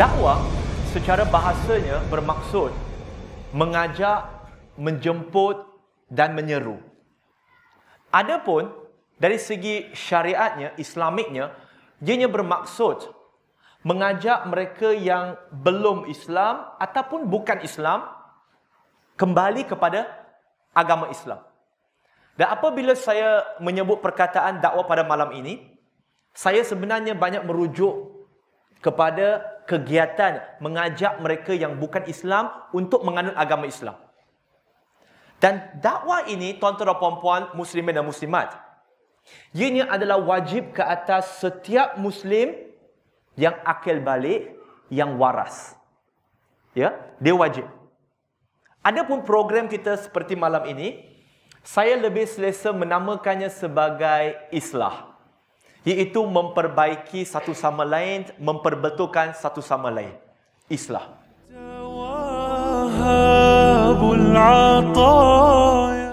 Dakwah secara bahasanya bermaksud mengajak, menjemput dan menyeru. Adapun dari segi syariatnya, Islamiknya, ianya bermaksud mengajak mereka yang belum Islam ataupun bukan Islam kembali kepada agama Islam. Dan apabila saya menyebut perkataan dakwah pada malam ini, saya sebenarnya banyak merujuk kepada kegiatan mengajak mereka yang bukan Islam untuk menganut agama Islam. Dan dakwah ini, tuan-tuan dan puan-puan, muslimin dan muslimat, ianya adalah wajib ke atas setiap muslim yang akil balik, yang waras. Ya, dia wajib. Adapun program kita seperti malam ini, saya lebih selesa menamakannya sebagai islah. Iaitu memperbaiki satu sama lain, memperbetulkan satu sama lain. Islah. Tawahabul